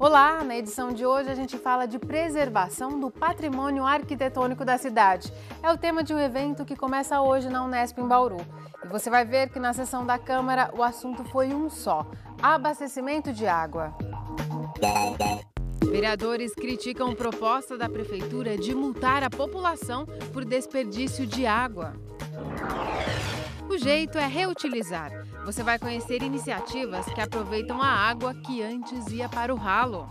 Olá! Na edição de hoje a gente fala de preservação do patrimônio arquitetônico da cidade. É o tema de um evento que começa hoje na Unesp em Bauru. E você vai ver que na sessão da Câmara o assunto foi um só: abastecimento de água. Vereadores criticam proposta da Prefeitura de multar a população por desperdício de água. O jeito é reutilizar você vai conhecer iniciativas que aproveitam a água que antes ia para o ralo.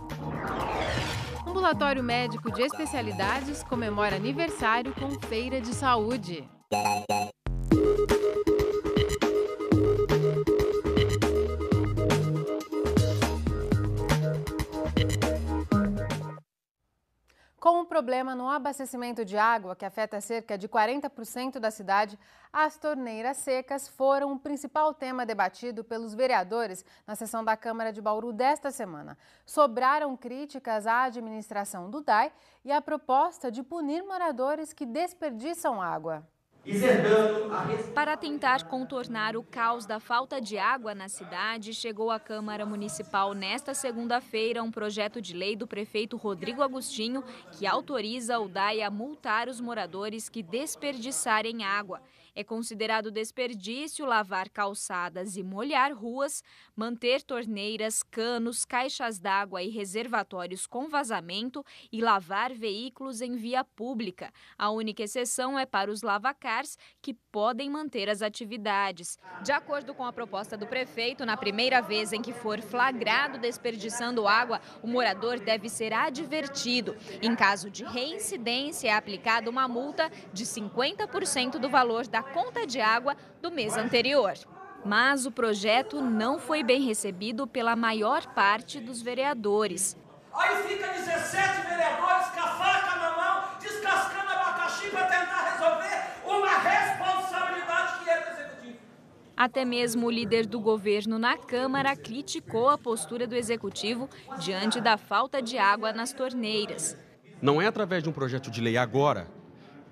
Ambulatório Médico de Especialidades comemora aniversário com feira de saúde. problema no abastecimento de água, que afeta cerca de 40% da cidade, as torneiras secas foram o principal tema debatido pelos vereadores na sessão da Câmara de Bauru desta semana. Sobraram críticas à administração do DAI e à proposta de punir moradores que desperdiçam água. Para tentar contornar o caos da falta de água na cidade, chegou à Câmara Municipal nesta segunda-feira um projeto de lei do prefeito Rodrigo Agostinho que autoriza o DAE a multar os moradores que desperdiçarem água. É considerado desperdício lavar calçadas e molhar ruas, manter torneiras, canos, caixas d'água e reservatórios com vazamento e lavar veículos em via pública. A única exceção é para os lavacars, que podem manter as atividades. De acordo com a proposta do prefeito, na primeira vez em que for flagrado desperdiçando água, o morador deve ser advertido. Em caso de reincidência, é aplicada uma multa de 50% do valor da da conta de água do mês anterior. Mas o projeto não foi bem recebido pela maior parte dos vereadores. Aí fica 17 vereadores com a faca na mão, descascando abacaxi para tentar resolver uma responsabilidade que é do Executivo. Até mesmo o líder do governo na Câmara criticou a postura do Executivo diante da falta de água nas torneiras. Não é através de um projeto de lei agora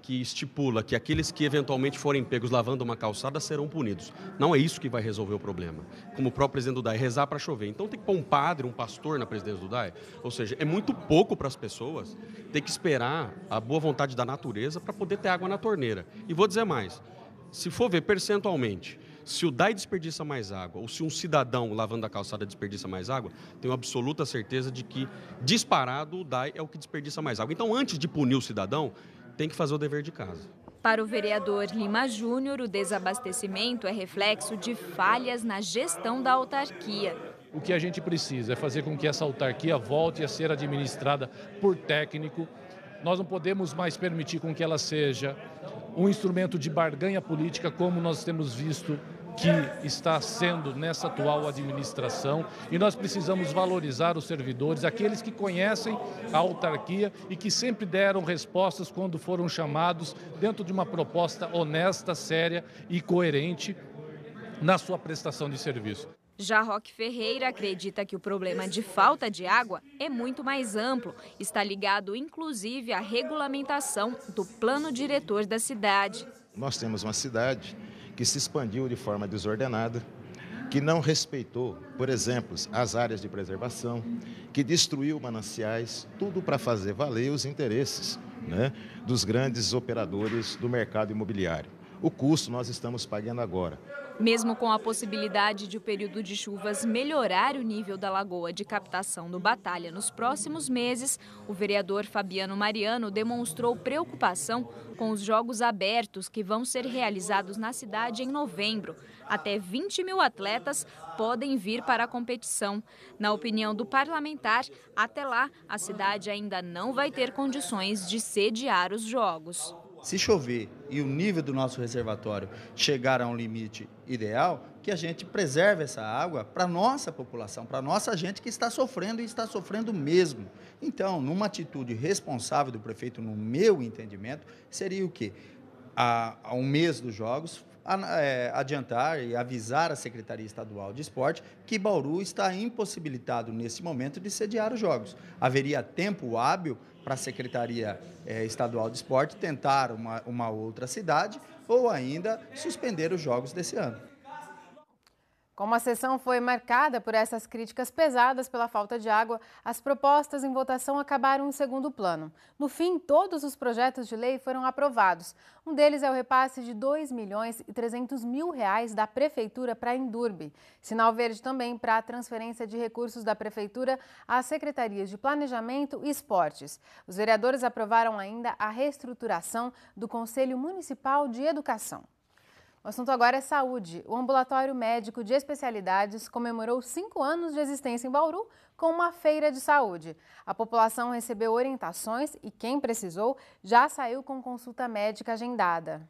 que estipula que aqueles que eventualmente forem pegos lavando uma calçada serão punidos. Não é isso que vai resolver o problema. Como o próprio presidente do DAE, rezar para chover. Então tem que pôr um padre, um pastor na presidência do DAE. Ou seja, é muito pouco para as pessoas ter que esperar a boa vontade da natureza para poder ter água na torneira. E vou dizer mais: se for ver percentualmente, se o DAE desperdiça mais água, ou se um cidadão lavando a calçada desperdiça mais água, tenho absoluta certeza de que, disparado, o DAE é o que desperdiça mais água. Então, antes de punir o cidadão, tem que fazer o dever de casa. Para o vereador Lima Júnior, o desabastecimento é reflexo de falhas na gestão da autarquia. O que a gente precisa é fazer com que essa autarquia volte a ser administrada por técnico. Nós não podemos mais permitir com que ela seja um instrumento de barganha política, como nós temos visto que está sendo nessa atual administração e nós precisamos valorizar os servidores, aqueles que conhecem a autarquia e que sempre deram respostas quando foram chamados dentro de uma proposta honesta, séria e coerente na sua prestação de serviço. Já Roque Ferreira acredita que o problema de falta de água é muito mais amplo. Está ligado, inclusive, à regulamentação do plano diretor da cidade. Nós temos uma cidade que se expandiu de forma desordenada, que não respeitou, por exemplo, as áreas de preservação, que destruiu mananciais, tudo para fazer valer os interesses né, dos grandes operadores do mercado imobiliário. O custo nós estamos pagando agora. Mesmo com a possibilidade de o período de chuvas melhorar o nível da lagoa de captação do Batalha nos próximos meses, o vereador Fabiano Mariano demonstrou preocupação com os jogos abertos que vão ser realizados na cidade em novembro. Até 20 mil atletas podem vir para a competição. Na opinião do parlamentar, até lá, a cidade ainda não vai ter condições de sediar os jogos se chover e o nível do nosso reservatório chegar a um limite ideal, que a gente preserve essa água para a nossa população, para a nossa gente que está sofrendo e está sofrendo mesmo. Então, numa atitude responsável do prefeito, no meu entendimento, seria o quê? Há, um mês dos Jogos, é, adiantar e avisar a Secretaria Estadual de Esporte que Bauru está impossibilitado nesse momento de sediar os jogos. Haveria tempo hábil para a Secretaria eh, Estadual de Esporte tentar uma, uma outra cidade ou ainda suspender os jogos desse ano. Como a sessão foi marcada por essas críticas pesadas pela falta de água, as propostas em votação acabaram em segundo plano. No fim, todos os projetos de lei foram aprovados. Um deles é o repasse de 2 milhões e 300 mil reais da Prefeitura para a Indurbe. Sinal verde também para a transferência de recursos da Prefeitura às Secretarias de Planejamento e Esportes. Os vereadores aprovaram ainda a reestruturação do Conselho Municipal de Educação. O assunto agora é saúde. O ambulatório médico de especialidades comemorou cinco anos de existência em Bauru com uma feira de saúde. A população recebeu orientações e quem precisou já saiu com consulta médica agendada.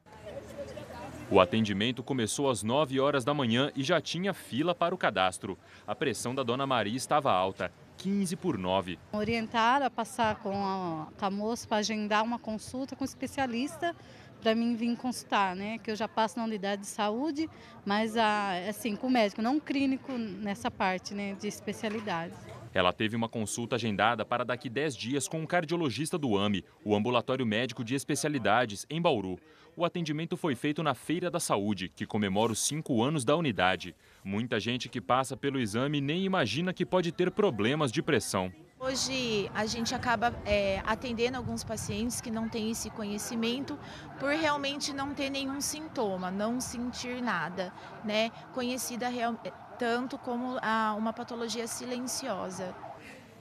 O atendimento começou às 9 horas da manhã e já tinha fila para o cadastro. A pressão da dona Maria estava alta, 15 por 9. Orientaram a passar com a, com a moça para agendar uma consulta com o especialista para mim vir consultar, né? Que eu já passo na unidade de saúde, mas a, ah, assim, com médico, não clínico nessa parte, né, de especialidade. Ela teve uma consulta agendada para daqui 10 dias com um cardiologista do AMI, o Ambulatório Médico de Especialidades, em Bauru. O atendimento foi feito na Feira da Saúde, que comemora os cinco anos da unidade. Muita gente que passa pelo exame nem imagina que pode ter problemas de pressão. Hoje a gente acaba é, atendendo alguns pacientes que não têm esse conhecimento por realmente não ter nenhum sintoma, não sentir nada, né? Conhecida real, é, tanto como a, uma patologia silenciosa.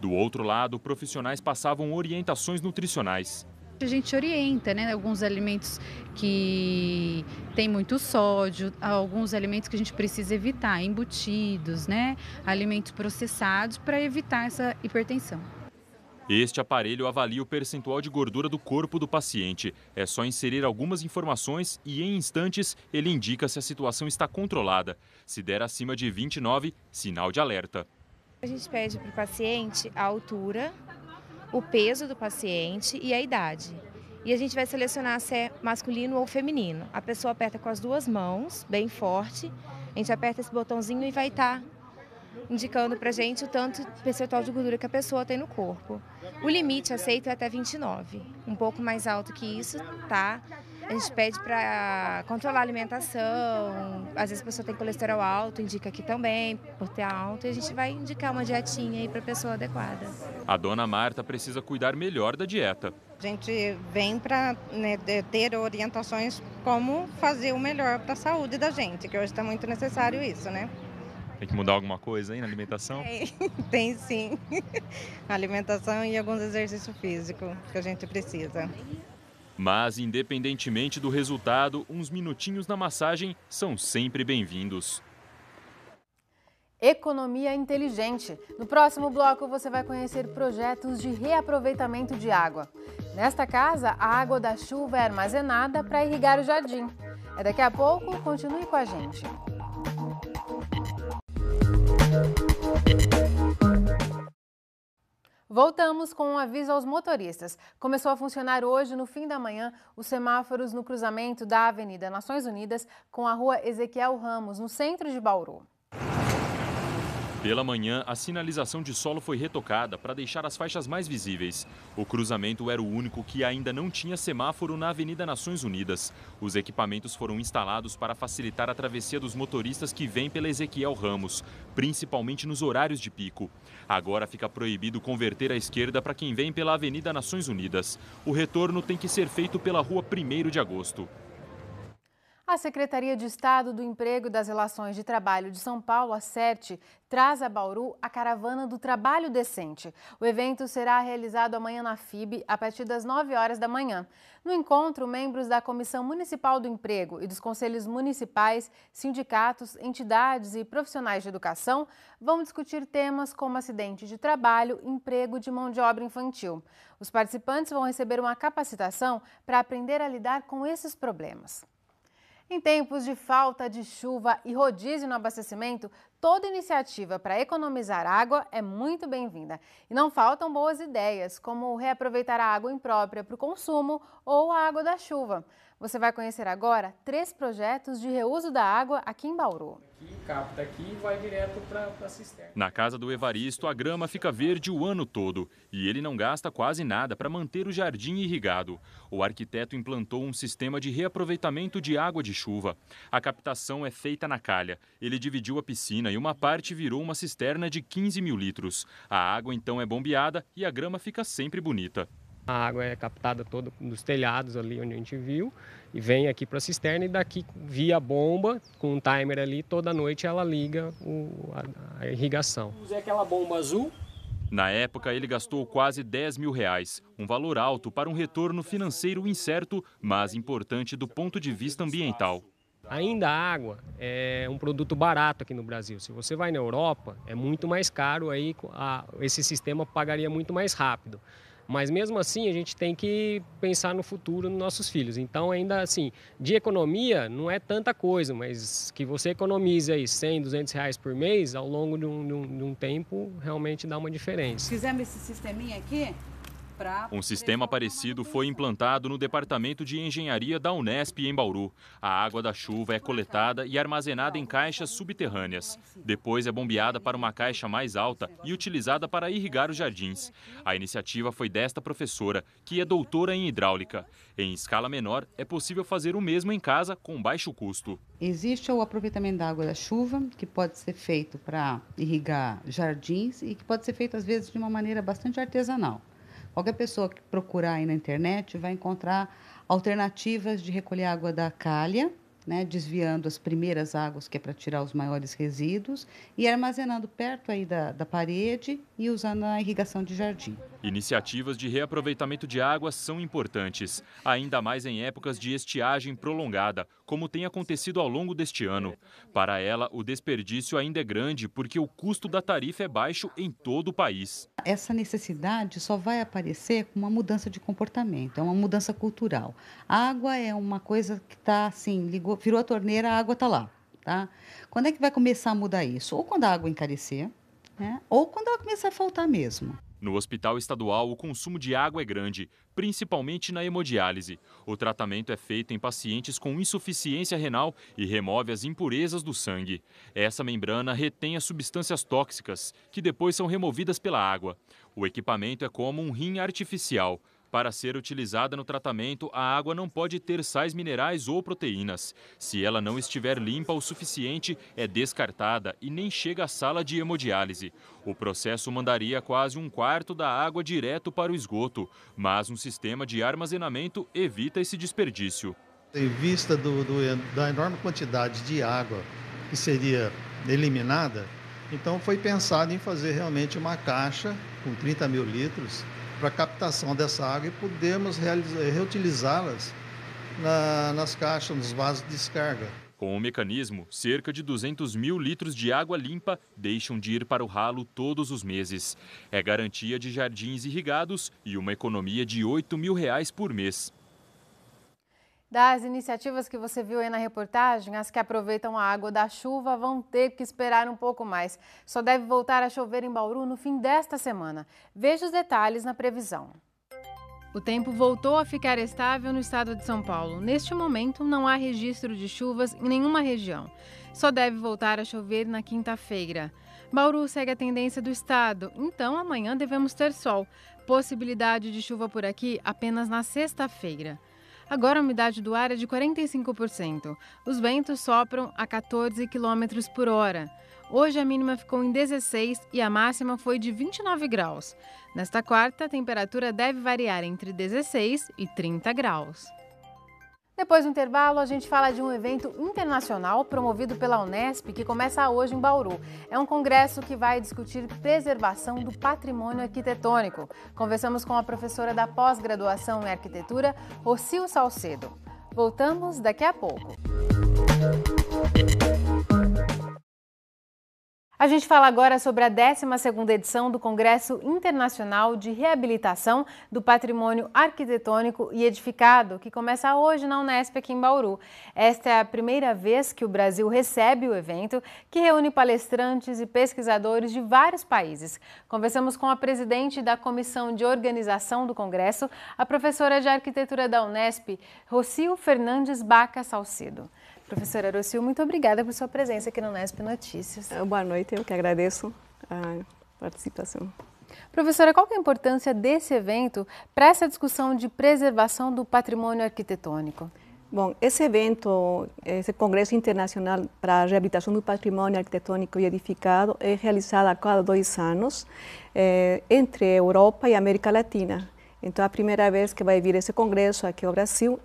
Do outro lado, profissionais passavam orientações nutricionais. A gente orienta, né? Alguns alimentos que tem muito sódio, alguns alimentos que a gente precisa evitar, embutidos, né? Alimentos processados para evitar essa hipertensão. Este aparelho avalia o percentual de gordura do corpo do paciente. É só inserir algumas informações e, em instantes, ele indica se a situação está controlada. Se der acima de 29, sinal de alerta. A gente pede para o paciente a altura, o peso do paciente e a idade. E a gente vai selecionar se é masculino ou feminino. A pessoa aperta com as duas mãos, bem forte. A gente aperta esse botãozinho e vai estar tá indicando para gente o tanto percentual de gordura que a pessoa tem no corpo. O limite aceito é até 29. Um pouco mais alto que isso, tá? A gente pede para controlar a alimentação. Às vezes a pessoa tem colesterol alto, indica aqui também, por ter alto, e a gente vai indicar uma dietinha aí para a pessoa adequada. A dona Marta precisa cuidar melhor da dieta. A gente vem para né, ter orientações como fazer o melhor para a saúde da gente, que hoje está muito necessário isso, né? Tem que mudar alguma coisa aí na alimentação? tem sim. alimentação e alguns exercícios físicos que a gente precisa. Mas, independentemente do resultado, uns minutinhos na massagem são sempre bem-vindos. Economia inteligente. No próximo bloco você vai conhecer projetos de reaproveitamento de água. Nesta casa, a água da chuva é armazenada para irrigar o jardim. É daqui a pouco, continue com a gente. Voltamos com um aviso aos motoristas. Começou a funcionar hoje, no fim da manhã, os semáforos no cruzamento da Avenida Nações Unidas com a Rua Ezequiel Ramos, no centro de Bauru. Pela manhã, a sinalização de solo foi retocada para deixar as faixas mais visíveis. O cruzamento era o único que ainda não tinha semáforo na Avenida Nações Unidas. Os equipamentos foram instalados para facilitar a travessia dos motoristas que vêm pela Ezequiel Ramos, principalmente nos horários de pico. Agora fica proibido converter à esquerda para quem vem pela Avenida Nações Unidas. O retorno tem que ser feito pela rua 1 de agosto. A Secretaria de Estado do Emprego e das Relações de Trabalho de São Paulo, a SERT, traz a Bauru a Caravana do Trabalho Decente. O evento será realizado amanhã na FIB, a partir das 9 horas da manhã. No encontro, membros da Comissão Municipal do Emprego e dos Conselhos Municipais, sindicatos, entidades e profissionais de educação vão discutir temas como acidente de trabalho, emprego de mão de obra infantil. Os participantes vão receber uma capacitação para aprender a lidar com esses problemas. Em tempos de falta de chuva e rodízio no abastecimento, toda iniciativa para economizar água é muito bem-vinda. E não faltam boas ideias, como reaproveitar a água imprópria para o consumo ou a água da chuva. Você vai conhecer agora três projetos de reuso da água aqui em Bauru. capta aqui e vai direto para a cisterna. Na casa do Evaristo, a grama fica verde o ano todo e ele não gasta quase nada para manter o jardim irrigado. O arquiteto implantou um sistema de reaproveitamento de água de chuva. A captação é feita na calha. Ele dividiu a piscina e uma parte virou uma cisterna de 15 mil litros. A água então é bombeada e a grama fica sempre bonita. A água é captada toda nos telhados ali onde a gente viu e vem aqui para a cisterna e daqui via bomba com um timer ali toda noite ela liga o, a, a irrigação. Usei aquela bomba azul. Na época ele gastou quase 10 mil reais, um valor alto para um retorno financeiro incerto, mas importante do ponto de vista ambiental. Ainda a água é um produto barato aqui no Brasil. Se você vai na Europa, é muito mais caro, aí a, esse sistema pagaria muito mais rápido. Mas mesmo assim, a gente tem que pensar no futuro nos nossos filhos. Então, ainda assim, de economia não é tanta coisa, mas que você economize aí 100, 200 reais por mês, ao longo de um, de um, de um tempo, realmente dá uma diferença. Fizemos esse sisteminha aqui, um sistema parecido foi implantado no Departamento de Engenharia da Unesp em Bauru. A água da chuva é coletada e armazenada em caixas subterrâneas. Depois é bombeada para uma caixa mais alta e utilizada para irrigar os jardins. A iniciativa foi desta professora, que é doutora em hidráulica. Em escala menor, é possível fazer o mesmo em casa com baixo custo. Existe o aproveitamento da água da chuva, que pode ser feito para irrigar jardins e que pode ser feito às vezes de uma maneira bastante artesanal. Qualquer pessoa que procurar aí na internet vai encontrar alternativas de recolher água da calha, né, desviando as primeiras águas, que é para tirar os maiores resíduos, e armazenando perto aí da, da parede e usando a irrigação de jardim. Iniciativas de reaproveitamento de água são importantes, ainda mais em épocas de estiagem prolongada, como tem acontecido ao longo deste ano. Para ela, o desperdício ainda é grande porque o custo da tarifa é baixo em todo o país essa necessidade só vai aparecer com uma mudança de comportamento, é uma mudança cultural. A água é uma coisa que está assim, ligou, virou a torneira, a água está lá. Tá? Quando é que vai começar a mudar isso? Ou quando a água encarecer, né? ou quando ela começar a faltar mesmo. No hospital estadual, o consumo de água é grande, principalmente na hemodiálise. O tratamento é feito em pacientes com insuficiência renal e remove as impurezas do sangue. Essa membrana retém as substâncias tóxicas, que depois são removidas pela água. O equipamento é como um rim artificial. Para ser utilizada no tratamento, a água não pode ter sais minerais ou proteínas. Se ela não estiver limpa o suficiente, é descartada e nem chega à sala de hemodiálise. O processo mandaria quase um quarto da água direto para o esgoto, mas um sistema de armazenamento evita esse desperdício. Em vista do, do, da enorme quantidade de água que seria eliminada, então foi pensado em fazer realmente uma caixa com 30 mil litros para captação dessa água e podemos reutilizá-las na, nas caixas, nos vasos de descarga. Com o mecanismo, cerca de 200 mil litros de água limpa deixam de ir para o ralo todos os meses. É garantia de jardins irrigados e uma economia de 8 mil reais por mês. Das iniciativas que você viu aí na reportagem, as que aproveitam a água da chuva vão ter que esperar um pouco mais. Só deve voltar a chover em Bauru no fim desta semana. Veja os detalhes na previsão. O tempo voltou a ficar estável no estado de São Paulo. Neste momento, não há registro de chuvas em nenhuma região. Só deve voltar a chover na quinta-feira. Bauru segue a tendência do estado, então amanhã devemos ter sol. Possibilidade de chuva por aqui apenas na sexta-feira. Agora a umidade do ar é de 45%. Os ventos sopram a 14 km por hora. Hoje a mínima ficou em 16 e a máxima foi de 29 graus. Nesta quarta, a temperatura deve variar entre 16 e 30 graus. Depois do intervalo, a gente fala de um evento internacional promovido pela Unesp que começa hoje em Bauru. É um congresso que vai discutir preservação do patrimônio arquitetônico. Conversamos com a professora da pós-graduação em arquitetura, Rocio Salcedo. Voltamos daqui a pouco. Música a gente fala agora sobre a 12ª edição do Congresso Internacional de Reabilitação do Patrimônio Arquitetônico e Edificado, que começa hoje na Unesp aqui em Bauru. Esta é a primeira vez que o Brasil recebe o evento, que reúne palestrantes e pesquisadores de vários países. Conversamos com a presidente da Comissão de Organização do Congresso, a professora de Arquitetura da Unesp, Rocio Fernandes Baca Salcedo. Professora Arocil, muito obrigada por sua presença aqui no Nesp Notícias. É, boa noite, eu que agradeço a participação. Professora, qual é a importância desse evento para essa discussão de preservação do patrimônio arquitetônico? Bom, esse evento, esse Congresso Internacional para a Reabilitação do Patrimônio Arquitetônico e Edificado, é realizado a cada dois anos é, entre Europa e América Latina. Então, é a primeira vez que vai vir esse congresso aqui ao Brasil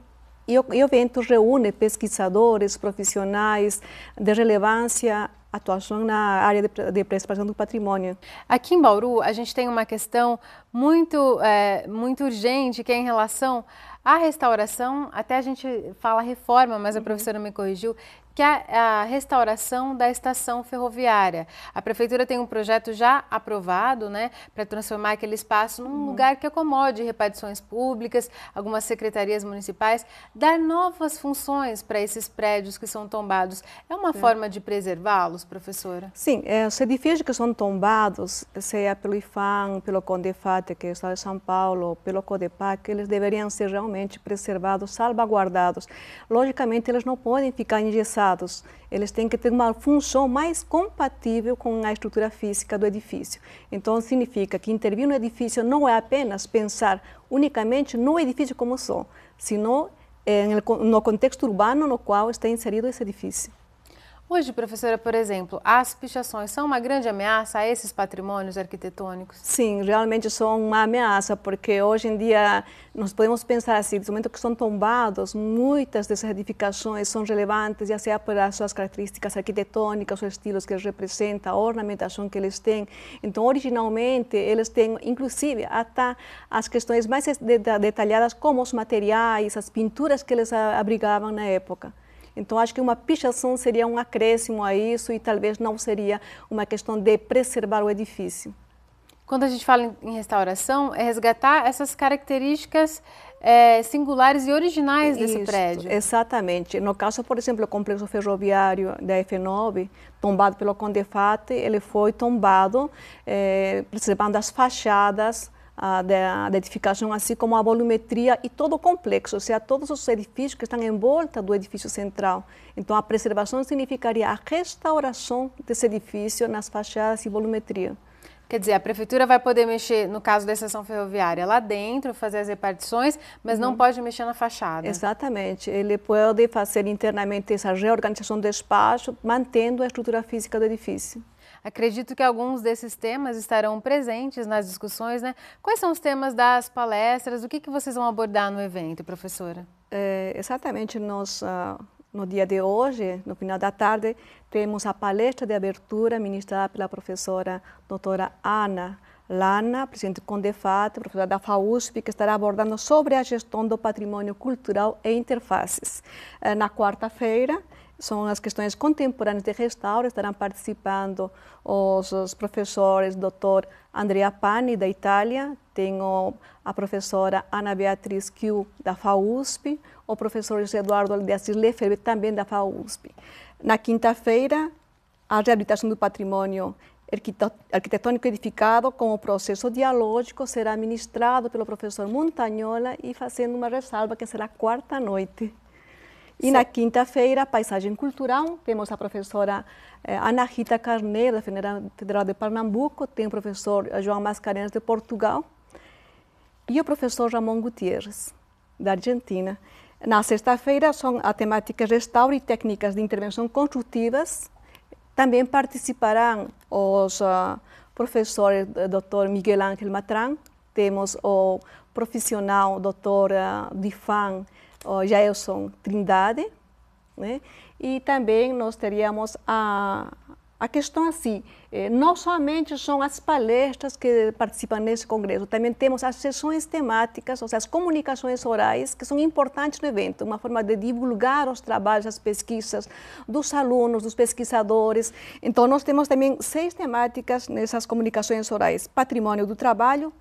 e o, evento reúne pesquisadores, profissionais de relevância atuação na área de, preservação do patrimônio. Aqui em Bauru, a gente tem uma questão muito, é, muito urgente, que é em relação à restauração, até a gente fala reforma, mas a uhum. professora me corrigiu, que é a restauração da estação ferroviária. A prefeitura tem um projeto já aprovado, né, para transformar aquele espaço num hum. lugar que acomode repartições públicas, algumas secretarias municipais, dar novas funções para esses prédios que são tombados. É uma é. forma de preservá-los, professora? Sim, é, os edifícios que são tombados, seja pelo IFAM, pelo CONDEFAT, que é o Estado de São Paulo, pelo CODEPAC, eles deveriam ser realmente preservados, salvaguardados. Logicamente, eles não podem ficar engessados eles têm que ter uma função mais compatível com a estrutura física do edifício. Então, significa que intervir no edifício não é apenas pensar unicamente no edifício como só, senão eh, no contexto urbano no qual está inserido esse edifício. Hoje, professora, por exemplo, as pichações são uma grande ameaça a esses patrimônios arquitetônicos? Sim, realmente são uma ameaça, porque hoje em dia nós podemos pensar assim, no momento que são tombados, muitas dessas edificações são relevantes, já seja pelas suas características arquitetônicas, os estilos que eles representam, a ornamentação que eles têm. Então, originalmente, eles têm, inclusive, até as questões mais detalhadas, como os materiais, as pinturas que eles abrigavam na época. Então, acho que uma pichação seria um acréscimo a isso e talvez não seria uma questão de preservar o edifício. Quando a gente fala em restauração, é resgatar essas características é, singulares e originais desse Isso, prédio. Exatamente. No caso, por exemplo, o complexo ferroviário da F9, tombado pelo Condefate, ele foi tombado, é, preservando as fachadas a, da edificação, assim como a volumetria e todo o complexo, ou seja, todos os edifícios que estão em volta do edifício central. Então, a preservação significaria a restauração desse edifício nas fachadas e volumetria. Quer dizer, a prefeitura vai poder mexer, no caso da estação ferroviária, lá dentro, fazer as repartições, mas uhum. não pode mexer na fachada. Exatamente. Ele pode fazer internamente essa reorganização do espaço, mantendo a estrutura física do edifício. Acredito que alguns desses temas estarão presentes nas discussões, né? Quais são os temas das palestras? O que, que vocês vão abordar no evento, professora? É, exatamente, nós uh, no dia de hoje, no final da tarde, temos a palestra de abertura ministrada pela professora doutora Ana Lana, presidente do Condefat, professora da FAUSP, que estará abordando sobre a gestão do patrimônio cultural e interfaces. Eh, na quarta-feira, são as questões contemporâneas de restauro, estarão participando os, os professores Dr. Andrea Pani, da Itália, tenho a professora Ana Beatriz Kiu, da FAUSP, o professor José Eduardo de Assis Lefebvre, também da FAUSP. Na quinta-feira, a reabilitação do patrimônio arquitetônico edificado como processo dialógico será ministrado pelo professor Montagnola e fazendo uma ressalva que será quarta noite. E Sim. na quinta-feira, Paisagem Cultural, temos a professora eh, Ana Rita Carneiro, da Federal de Pernambuco, tem o professor João Mascarenhas, de Portugal, e o professor Ramon Gutierrez, da Argentina. Na sexta-feira, são a temática restauro e técnicas de intervenção construtivas. Também participarão os uh, professores eh, Dr. Miguel Ángel Matran, temos o profissional Dr. Ah, Difan o Jailson Trindade, né? e também nós teríamos a, a questão assim, eh, não somente são as palestras que participam nesse congresso, também temos as sessões temáticas, ou seja, as comunicações orais, que são importantes no evento, uma forma de divulgar os trabalhos, as pesquisas dos alunos, dos pesquisadores. Então, nós temos também seis temáticas nessas comunicações orais: patrimônio do trabalho,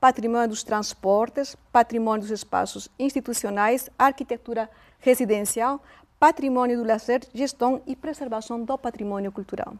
patrimônio dos transportes, patrimônio dos espaços institucionais, arquitetura residencial, patrimônio do lazer, gestão e preservação do patrimônio cultural.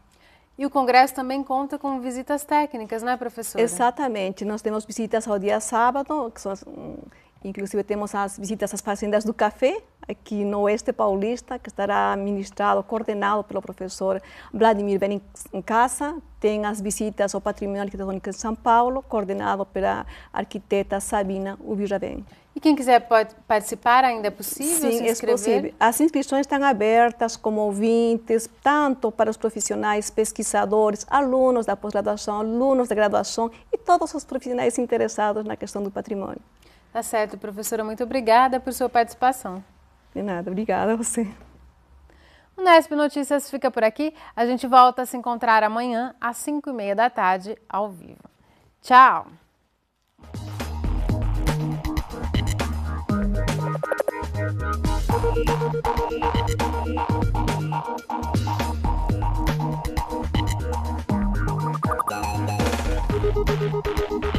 E o Congresso também conta com visitas técnicas, não é, professora? Exatamente. Nós temos visitas ao dia sábado, que são, hum, inclusive temos as visitas às fazendas do café, aqui no Oeste Paulista, que estará ministrado, coordenado pelo professor Vladimir Benincasa. Tem as visitas ao Patrimônio Arquitetônico de São Paulo, coordenado pela arquiteta Sabina Ben E quem quiser pode participar, ainda é possível Sim, é possível. As inscrições estão abertas como ouvintes, tanto para os profissionais, pesquisadores, alunos da pós-graduação, alunos da graduação e todos os profissionais interessados na questão do patrimônio. Tá certo, professora. Muito obrigada por sua participação. De nada, obrigada a você. O Nesp Notícias fica por aqui. A gente volta a se encontrar amanhã às 5h30 da tarde, ao vivo. Tchau! Thank you.